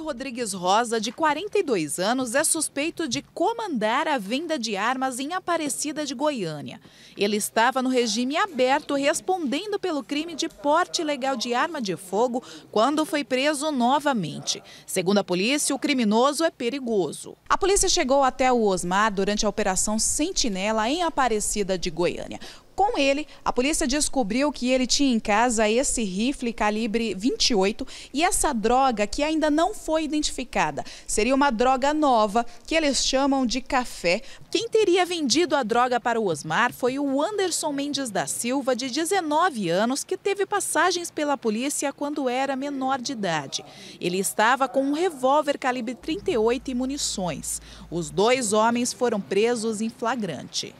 Rodrigues Rosa, de 42 anos, é suspeito de comandar a venda de armas em Aparecida de Goiânia. Ele estava no regime aberto respondendo pelo crime de porte ilegal de arma de fogo quando foi preso novamente. Segundo a polícia, o criminoso é perigoso. A polícia chegou até o Osmar durante a Operação Sentinela em Aparecida de Goiânia. Com ele, a polícia descobriu que ele tinha em casa esse rifle calibre 28 e essa droga que ainda não foi identificada. Seria uma droga nova que eles chamam de café. Quem teria vendido a droga para o Osmar foi o Anderson Mendes da Silva, de 19 anos, que teve passagens pela polícia quando era menor de idade. Ele estava com um revólver calibre 38 e munições. Os dois homens foram presos em flagrante.